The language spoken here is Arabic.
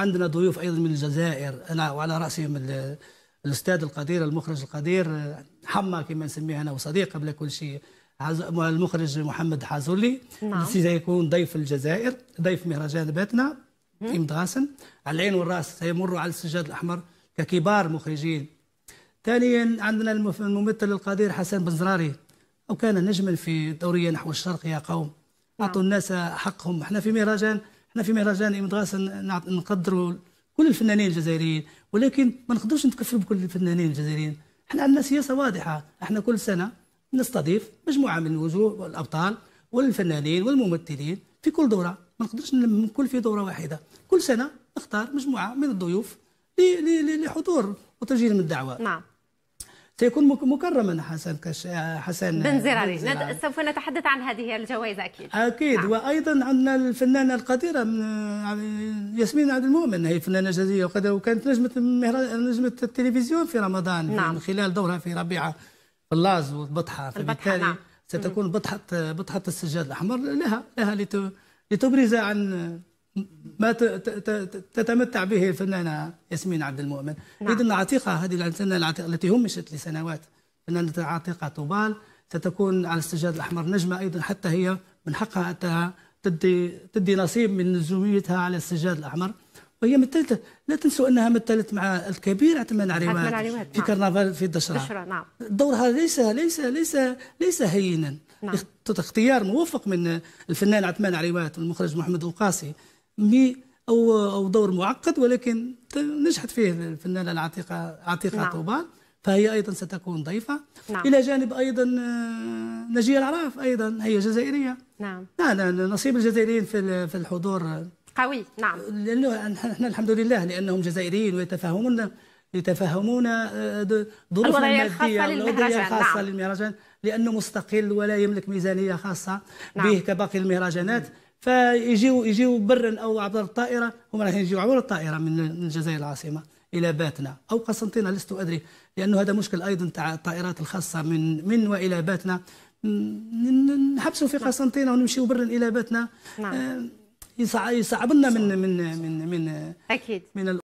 عندنا ضيوف أيضا من الجزائر أنا وعلى رأسهم الأستاذ القدير المخرج القدير حما كما نسميه أنا وصديق قبل كل شيء المخرج محمد حازولي نعم. سيكون ضيف الجزائر ضيف مهرجان باتنا في مدغاسن على العين والراس سيمر على السجاد الأحمر ككبار مخرجين ثانيا عندنا الممثل القدير حسن بن زراري وكان نجما في دورية نحو الشرق يا قوم أعطوا نعم. الناس حقهم احنا في مهرجان احنا في مهرجان يعني المدرسه نقدروا كل الفنانين الجزائريين ولكن ما نقدرش نتكفلوا بكل الفنانين الجزائريين احنا عندنا سياسه واضحه احنا كل سنه نستضيف مجموعه من الوجوه والابطال والفنانين والممثلين في كل دوره ما نقدرش نلم الكل في دوره واحده كل سنه نختار مجموعه من الضيوف لحضور وتسجيل من الدعوه نعم سيكون مكرما حسن كش... حسن بن زراري نت... سوف نتحدث عن هذه الجوائز اكيد اكيد نعم. وايضا عندنا الفنانه القديره يعني ياسمين عبد المؤمن هي فنانه جزائريه وكانت نجمه مهر... نجمه التلفزيون في رمضان نعم. من خلال دورها في ربيعه في اللاز والبطحه فبالتالي نعم. ستكون بطحه بطحه السجاد الاحمر لها لها لت... لتبرز عن ما تتمتع به الفنانة ياسمين عبد المؤمن نعم. إذن العتيقه هذه الفنانة التي همشت لسنوات فنانة عتيقة طوبال ستكون على السجاد الأحمر نجمة أيضا حتى هي من حقها أنها تدي تدي نصيب من نجوميتها على السجاد الأحمر وهي مثلت لا تنسوا أنها مثلت مع الكبير عثمان عريوات في نعم. كرنفال في الدشرة نعم. دورها ليس ليس ليس ليس هينا نعم. اختيار موفق من الفنان عثمان عريوات والمخرج محمد القاسي مي او او دور معقد ولكن نجحت فيه الفنانه العتيقه عتيقه نعم. طوبان فهي ايضا ستكون ضيفه نعم. الى جانب ايضا آه، نجيه العراف ايضا هي جزائريه نعم نعم نصيب الجزائريين في في الحضور قوي نعم لانه احنا الحمد لله لانهم جزائريين ويتفاهمون يتفاهمون آه، ظروف الماديه الوضعيه الخاصه نعم. للمهرجان لانه مستقل ولا يملك ميزانيه خاصه نعم. به كباقي المهرجانات فيجيو يجيو برا او عبر الطائره هم راح يجيو عبر الطائره من الجزائر العاصمه الى باتنا او قسنطينه لست ادري لانه هذا مشكل ايضا تاع الطائرات الخاصه من من والى باتنا نحبسوا في نعم. قسنطينه ونمشيو برا الى باتنا نعم. آه، يصعب لنا من من من من اكيد من